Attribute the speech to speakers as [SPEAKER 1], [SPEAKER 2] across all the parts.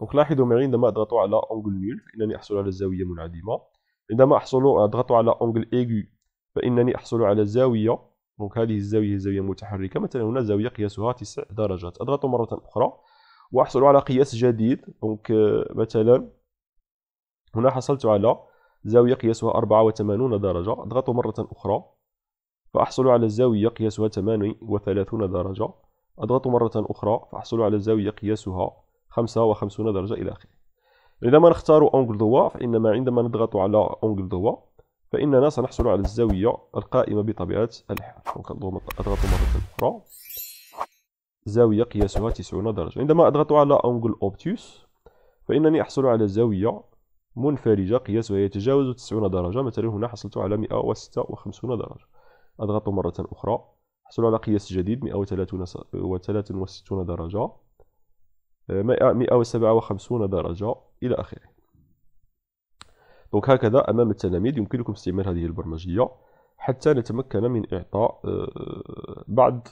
[SPEAKER 1] دونك لاحظوا معي عندما أضغط على أونجل نول فإنني أحصل على زاوية منعدمة عندما أحصل أضغط على أونجل إيغو فإنني أحصل على زاوية دونك هذه الزاوية زاوية متحركة مثلا هنا زاوية قياسها تسع درجات أضغط مرة أخرى وأحصل على قياس جديد دونك مثلا هنا حصلت على زاوية قياسها 84 درجة أضغط مرة أخرى فأحصل على زاوية قياسها 38 درجة أضغط مرة أخرى فأحصل على زاوية قياسها 55 درجة إلى آخره عندما نختار أونجل دوا فإنما عندما نضغط على أونجل دوا فإننا سنحصل على الزاوية القائمة بطبيعة الحال أضغط مرة أخرى زاوية قياسها 90 درجة عندما أضغط على أونجل أوبتيوس فإنني أحصل على زاوية منفرجة قياسها يتجاوز 90 درجة مثلا هنا حصلت على 156 درجة أضغط مرة أخرى أحصل على قياس جديد 163 درجة 157 درجة إلى آخره دونك هكذا أمام التلاميذ يمكنكم استعمال هذه البرمجية حتى نتمكن من إعطاء آه، بعض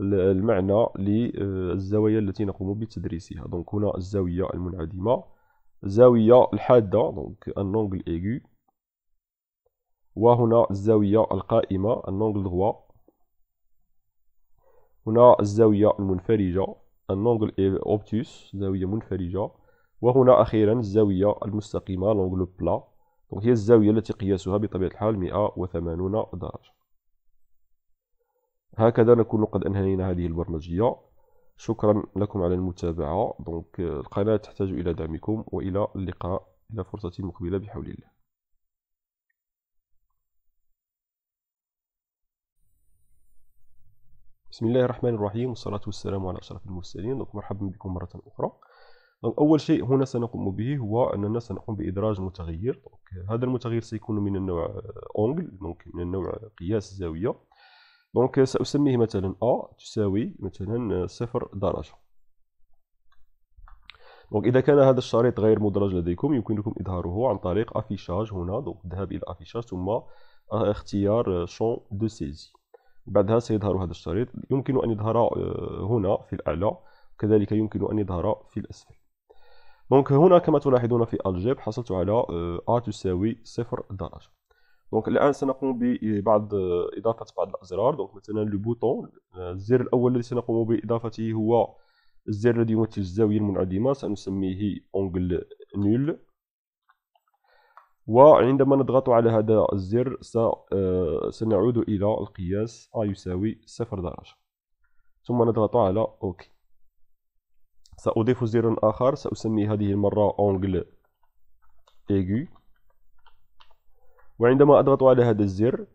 [SPEAKER 1] المعنى للزوايا التي نقوم بتدريسها دونك هنا الزاوية المنعدمة الزاوية الحادة دونك النونجل إيغو وهنا الزاوية القائمة النونجل دغوا هنا الزاوية المنفرجة النونجل إيه، اوبتوس زاوية منفرجة وهنا أخيرا الزاوية المستقيمة لونجل بلا دونك هي الزاوية التي قياسها بطبيعة الحال 180 درجة هكذا نكون قد أنهينا هذه البرمجية شكرا لكم على المتابعة دونك القناة تحتاج إلى دعمكم وإلى اللقاء إلى فرصة مقبلة بحول الله بسم الله الرحمن الرحيم والصلاة والسلام على أشرف المرسلين دونك مرحبا بكم مرة أخرى دونك أول شيء هنا سنقوم به هو أننا سنقوم بإدراج متغير دونك هذا المتغير سيكون من النوع أونجل دونك من النوع قياس الزاوية دونك سأسميه مثلا أ تساوي مثلا صفر درجة دونك إذا كان هذا الشريط غير مدرج لديكم يمكنكم إظهاره عن طريق أفيشاج هنا دونك الذهاب إلى أفيشاج ثم اختيار شون دو سيزي بعدها سيظهر هذا الشريط يمكن أن يظهر آه، هنا في الأعلى كذلك يمكن أن يظهر في الأسفل دونك هنا كما تلاحظون في الجيب حصلت على آه، ا تساوي صفر درجة دونك الآن سنقوم ببعض آه، إضافة بعض الأزرار دونك مثلا لو بوتون الزر الأول الذي سنقوم بإضافته هو الزر الذي يمثل الزاوية المنعدمة سنسميه أونجل نول وعندما نضغط على هذا الزر آه، سنعود إلى القياس A يساوي صفر درجة ثم نضغط على OK سأضيف زر آخر سأسمي هذه المرة أونجل إيجو وعندما أضغط على هذا الزر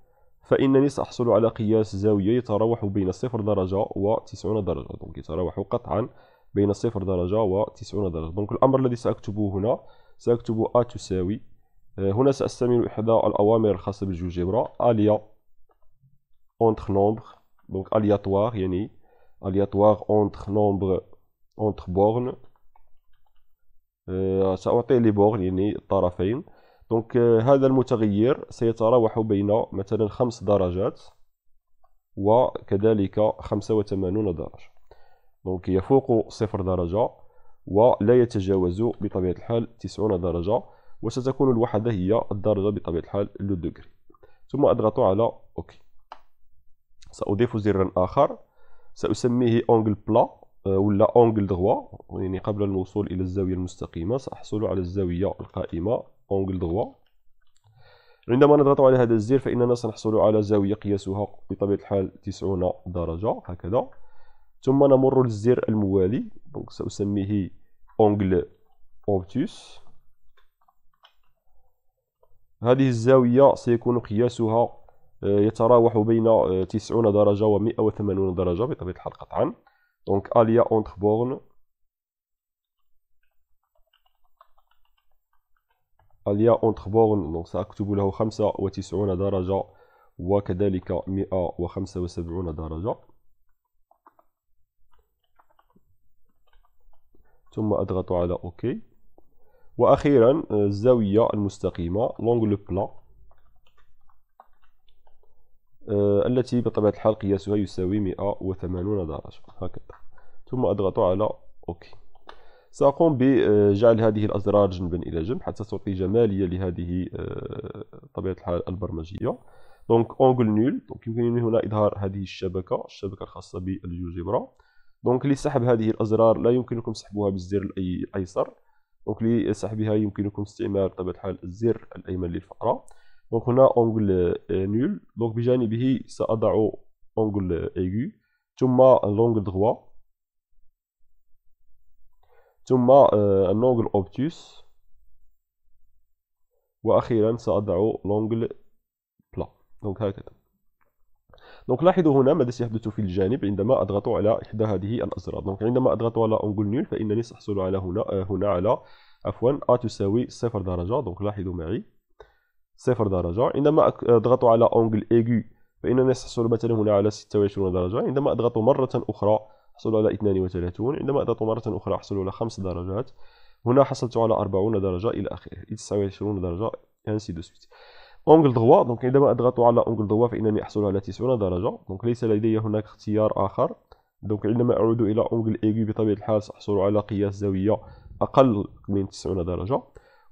[SPEAKER 1] فإنني سأحصل على قياس زاوية يتراوح بين صفر درجة و 90 درجة دونك يتراوح قطعا بين صفر درجة و 90 درجة دونك الأمر الذي سأكتبه هنا سأكتب A تساوي آه، هنا سأستعمل إحدى الأوامر الخاصة بالجوجبرا أليا أونتخ نومبغ دونك ألياتواغ يعني ألياتواغ أونتخ نومبغ أونتخ بورن سأعطي لي بورن يعني الطرفين دونك آه، هذا المتغير سيتراوح بين مثلا خمس درجات وكذلك وثمانون درجة دونك يفوق صفر درجة ولا يتجاوز بطبيعة الحال تسعون درجة وستكون الوحدة هي الدرجة بطبيعة الحال لو دوغري ثم أضغط على أوكي سأضيف زرا آخر سأسميه أونجل بلا آه، ولا أونجل دغوا يعني قبل الوصول إلى الزاوية المستقيمة سأحصل على الزاوية القائمة أونجل دغوا عندما نضغط على هذا الزر فإننا سنحصل على زاوية قياسها بطبيعة الحال 90 درجة هكذا ثم نمر للزر الموالي سأسميه أونجل أوبتوس هذه الزاوية سيكون قياسها آه، يتراوح بين 90 آه، درجة و 180 درجة بطبيعة الحال قطعا دونك اليا اونتخ بورن اليا اونتخ بورن دونك سأكتب له 95 درجة وكذلك 175 درجة ثم أضغط على أوكي وأخيرا الزاوية المستقيمة لونغ بلا آه، التي بطبيعة الحال قياسها يساوي 180 درجة هكذا ثم أضغط على أوكي سأقوم بجعل هذه الأزرار جنبا إلى جنب حتى تعطي جمالية لهذه آه، طبيعة الحال البرمجية دونك أونغل نول دونك يمكنني هنا إظهار هذه الشبكة الشبكة الخاصة بالجوجبرا دونك لسحب هذه الأزرار لا يمكنكم سحبها بالزر الأيسر دونك لي صاحبي هاي يمكنكم استعمال بطبيعه الحال الزر الايمن للفقره دونك هنا اونغل آه، نول دونك بجانبه ساضع اونغل آه، ايغو ثم لونجل دغوا ثم اونغل آه، اوبتوس واخيرا ساضع لونغل بلا دونك هكذا دونك لاحظوا هنا ماذا سيحدث في الجانب عندما أضغط على إحدى هذه الأزرار دونك عندما أضغط على أنجل نول فإنني سأحصل على هنا آه، هنا على عفوا أ تساوي صفر درجة دونك لاحظوا معي صفر درجة عندما أضغط على أنجل ايغو فإنني سأحصل مثلا هنا على 26 درجة عندما أضغط مرة أخرى أحصل على 32 عندما أضغط مرة أخرى أحصل على 5 درجات هنا حصلت على 40 درجة إلى آخره 29 درجة انسي دو سويت أونجل دغوا دونك عندما أضغط على أونجل دغوا فإنني أحصل على 90 درجة دونك ليس لدي هناك اختيار آخر دونك عندما أعود إلى أونجل إيغي بطبيعة الحال سأحصل على قياس زاوية أقل من 90 درجة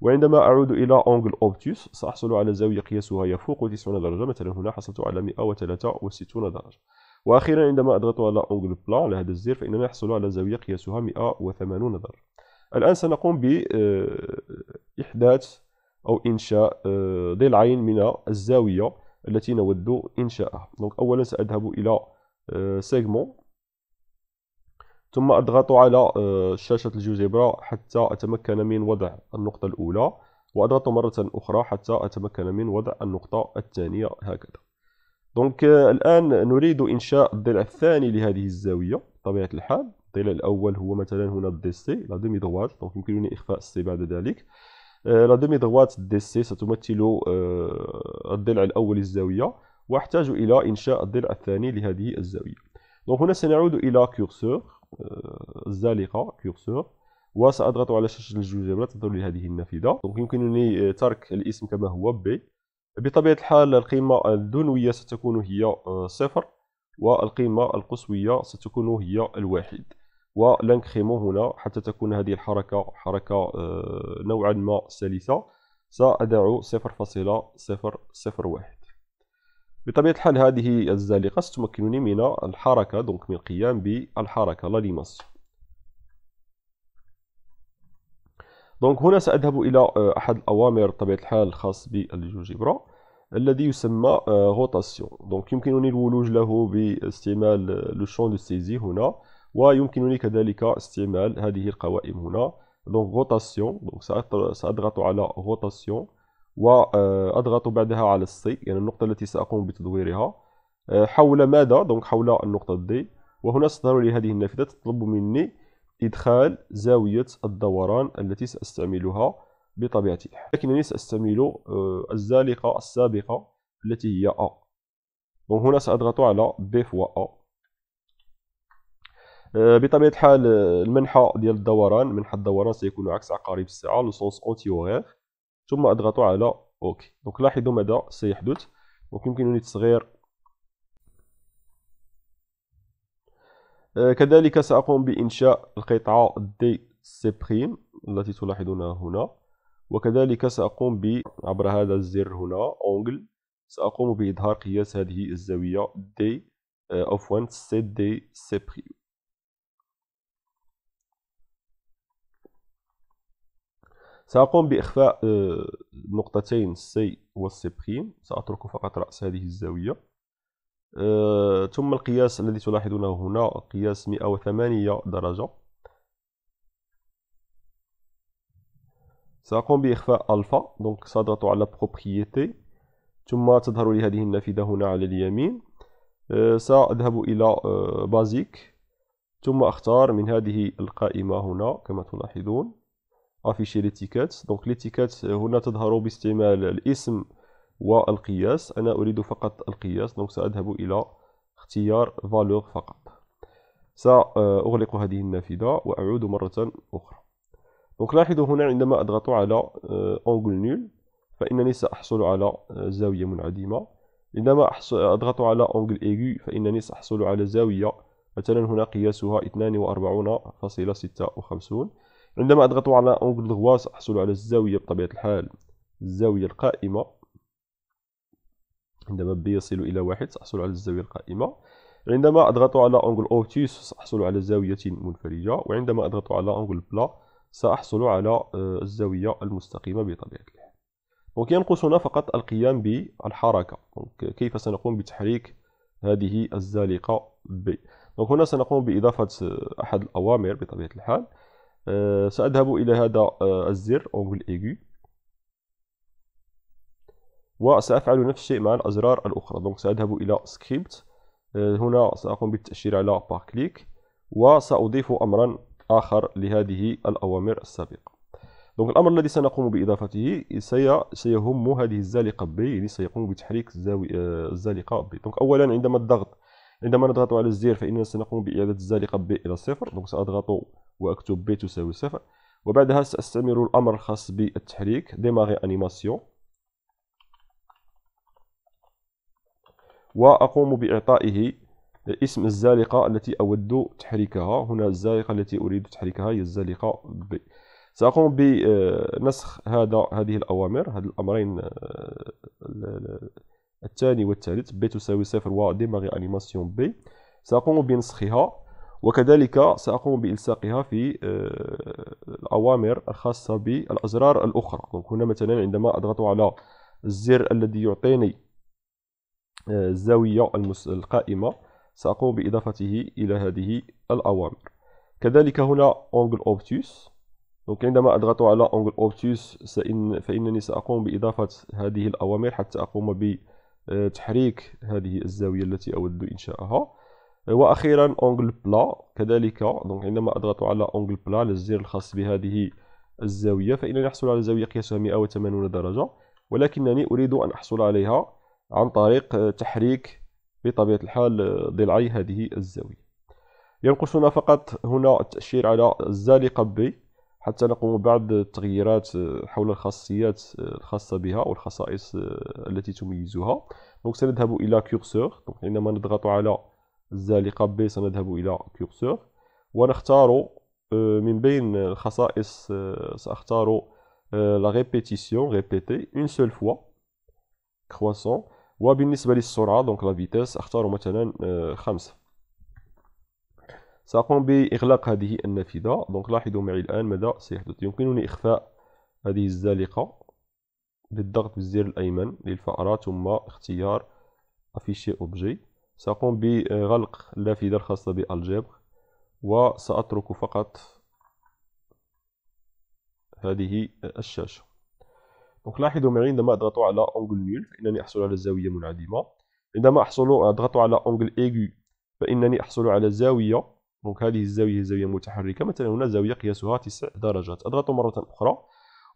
[SPEAKER 1] وعندما أعود إلى أونجل أوبتوس سأحصل على زاوية قياسها يفوق 90 درجة مثلا هنا حصلت على 163 درجة وأخيرا عندما أضغط على أونجل بلان على هذا الزر فانني احصل على زاوية قياسها 180 درجة الآن سنقوم بإحداث آه، أو إنشاء ضلعين آه، من الزاوية التي نود إنشاءها دونك أولا سأذهب إلى سيغمون آه، ثم أضغط على آه، شاشة الجوجبرا حتى أتمكن من وضع النقطة الأولى وأضغط مرة أخرى حتى أتمكن من وضع النقطة الثانية هكذا دونك الآن نريد إنشاء الضلع الثاني لهذه الزاوية بطبيعة الحال الضلع الأول هو مثلا هنا الدي سي لا دومي دواج دونك يمكنني إخفاء السي بعد ذلك آه، لا دومي دغوات دي سي ستمثل آه، الضلع الأول الزاوية وأحتاج إلى إنشاء الضلع الثاني لهذه الزاوية دونك هنا سنعود إلى كورسور آه، الزالقة كورسور وسأضغط على شاشة الجوجبلة تظهر لي هذه النافذة دونك يمكنني ترك الاسم كما هو بي بطبيعة الحال القيمة الدنوية ستكون هي صفر والقيمة القصوية ستكون هي الواحد ولنكريمو هنا حتى تكون هذه الحركة حركة آه، نوعا ما سلسة سأضع 0.001 بطبيعة الحال هذه الزالقة ستمكنني من الحركة دونك من القيام بالحركة لانيماسيون دونك هنا سأذهب إلى آه، أحد الأوامر بطبيعة الحال الخاص بالجوجبرا الذي يسمى روتاسيون آه، دونك يمكنني الولوج له باستعمال لو شون دو سيزي هنا ويمكنني كذلك استعمال هذه القوائم هنا دونك غوتاسيون دونك سأضغط على غوتاسيون وأضغط بعدها على السي يعني النقطة التي سأقوم بتدويرها euh, حول ماذا؟ دونك حول النقطة دي وهنا ستظهر لي هذه النافذة تطلب مني إدخال زاوية الدوران التي سأستعملها بطبيعة الحال لكنني سأستعمل آه، الزالقة السابقة التي هي أ دونك هنا سأضغط على بي فوا أ آه، بطبيعه الحال آه، المنحة ديال الدوران منحة الدوران سيكون عكس عقارب الساعه لو سونس اوتي وغير ثم اضغط على اوكي دونك لاحظوا ماذا سيحدث دونك يمكنني تصغير آه، كذلك ساقوم بانشاء القطعه دي سي بريم التي تلاحظونها هنا وكذلك ساقوم ب عبر هذا الزر هنا اونجل ساقوم باظهار قياس هذه الزاويه دي عفوا سي دي سي بريم سأقوم بإخفاء نقطتين سي سي بريم سأترك فقط رأس هذه الزاوية آه، ثم القياس الذي تلاحظونه هنا قياس 108 درجة سأقوم بإخفاء ألفا دونك سأضغط على بروبريتي ثم تظهر لي هذه النافذة هنا على اليمين آه، سأذهب إلى بازيك آه، ثم أختار من هذه القائمة هنا كما تلاحظون افيشي ليتيكات دونك ليتيكات هنا تظهر باستعمال الاسم والقياس انا اريد فقط القياس دونك ساذهب الى اختيار فالور فقط ساغلق هذه النافذه واعود مره اخرى دونك لاحظوا هنا عندما اضغط على اونغل آه، نول فانني ساحصل على آه، زاويه منعدمه عندما اضغط على اونغل ايغو فانني ساحصل على زاويه مثلا هنا قياسها 42.56 عندما أضغط على أونغل دغوا سأحصل على الزاوية بطبيعة الحال الزاوية القائمة عندما بي يصل إلى واحد سأحصل على الزاوية القائمة عندما أضغط على أنجل أوتيس سأحصل على زاوية منفرجة وعندما أضغط على أنجل بلا سأحصل على آه، الزاوية المستقيمة بطبيعة الحال دونك ينقصنا فقط القيام بالحركة دونك كيف سنقوم بتحريك هذه الزالقه ب دونك هنا سنقوم بإضافة أحد الأوامر بطبيعة الحال Euh, سأذهب إلى هذا آه، الزر أونجل إيجو وسأفعل نفس الشيء مع الأزرار الأخرى دونك سأذهب إلى سكريبت آه، هنا سأقوم بالتأشير على بار كليك وسأضيف أمرا آخر لهذه الأوامر السابقة دونك الأمر الذي سنقوم بإضافته سيهم هذه الزالقة بي يعني اللي سيقوم بتحريك آه، الزالقة بي دونك أولا عندما الضغط عندما نضغط على الزر فإننا سنقوم بإعادة الزالقة بي إلى صفر دونك سأضغط واكتب بي تساوي صفر وبعدها ساستمر الأمر الخاص بالتحريك ديماغي أنيماسيون وأقوم بإعطائه اسم الزالقة التي أود تحريكها هنا الزالقة التي أريد تحريكها هي الزالقة ب سأقوم بنسخ هذا هذه الأوامر هذ الأمرين آه، الثاني والثالث بي تساوي صفر وديماغي أنيماسيون بي سأقوم بنسخها وكذلك سأقوم بإلصاقها في آه، الأوامر الخاصة بالأزرار الأخرى دونك هنا مثلا عندما أضغط على الزر الذي يعطيني آه، الزاوية القائمة سأقوم بإضافته إلى هذه الأوامر كذلك هنا أونجل أوبتوس دونك عندما أضغط على أونجل أوبتوس فإنني سأقوم بإضافة هذه الأوامر حتى أقوم بتحريك هذه الزاوية التي أود إنشاءها واخيرا اونجل بلا كذلك دونك عندما اضغط على اونجل بلا للزر الخاص بهذه الزاويه فانني احصل على زاويه قياسها 180 درجه ولكنني اريد ان احصل عليها عن طريق تحريك بطبيعه الحال ضلعي هذه الزاويه ينقصنا فقط هنا التاشير على الزالقه بي حتى نقوم بعض التغييرات حول الخاصيات الخاصه بها والخصائص التي تميزها دونك سنذهب الى كورسور عندما نضغط على الزالقة ب سنذهب إلى كيرسور ونختار آه، من بين الخصائص آه، سأختار لا ريبيتيسيون ريبيتي اون سول فوا كرواسون وبالنسبة للسرعة دونك لا فيتيس أختار مثلا آه، خمسة سأقوم بإغلاق هذه النافذة دونك لاحظوا معي الآن ماذا سيحدث يمكنني إخفاء هذه الزالقة بالضغط بالزر الأيمن للفأرة ثم اختيار افيشي اوبجي سأقوم بغلق النافذة الخاصة بالجبر وسأترك فقط هذه الشاشة دونك لاحظوا معي عندما أضغط على أنجل نول فإنني أحصل على زاوية منعدمة عندما أحصل أضغط على أنجل إيجو فإنني أحصل على زاوية دونك هذه الزاوية زاوية متحركة مثلا هنا زاوية قياسها تسع درجات أضغط مرة أخرى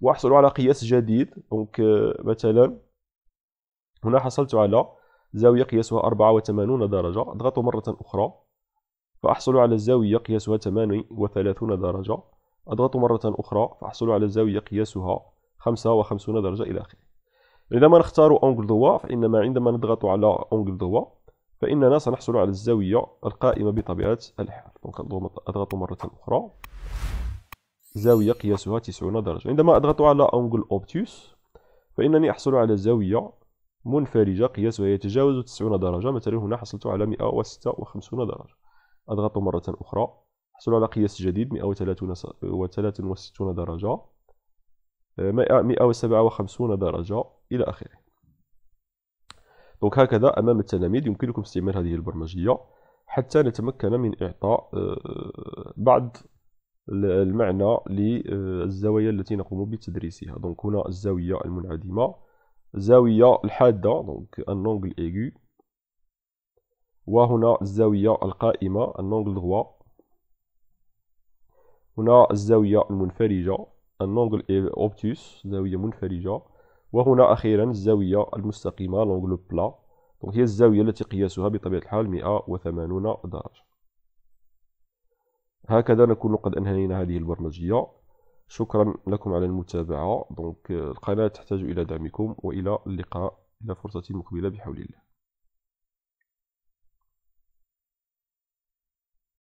[SPEAKER 1] وأحصل على قياس جديد دونك مثلا هنا حصلت على زاوية قياسها 84 درجة أضغط مرة أخرى فأحصل على الزاوية قياسها 38 درجة أضغط مرة أخرى فأحصل على الزاوية قياسها 55 درجة إلى آخره عندما نختار أونجل ضوء فإنما عندما نضغط على أونجل ضوء فإننا سنحصل على الزاوية القائمة بطبيعة الحال أضغط مرة أخرى زاوية قياسها 90 درجة عندما أضغط على أونجل أوبتوس فإنني أحصل على زاوية منفرجة قياسها يتجاوز 90 درجة مثلا هنا حصلت على 156 درجة أضغط مرة أخرى حصل على قياس جديد 163 درجة 157 آه، درجة إلى آخره دونك هكذا أمام التلاميذ يمكنكم استعمال هذه البرمجية حتى نتمكن من إعطاء آه، بعض المعنى للزوايا التي نقوم بتدريسها دونك هنا الزاوية المنعدمة زاوية الحادة دونك النونجل اونغل ايغو وهنا الزاوية القائمة النونجل دغوا هنا الزاوية المنفرجة النونجل اوبتوس زاوية منفرجة وهنا أخيرا الزاوية المستقيمة النونجل بلا دونك هي الزاوية التي قياسها بطبيعة الحال 180 درجة هكذا نكون قد أنهينا هذه البرمجية شكرا لكم على المتابعة دونك القناة تحتاج إلى دعمكم وإلى اللقاء إلى فرصة مقبلة بحول الله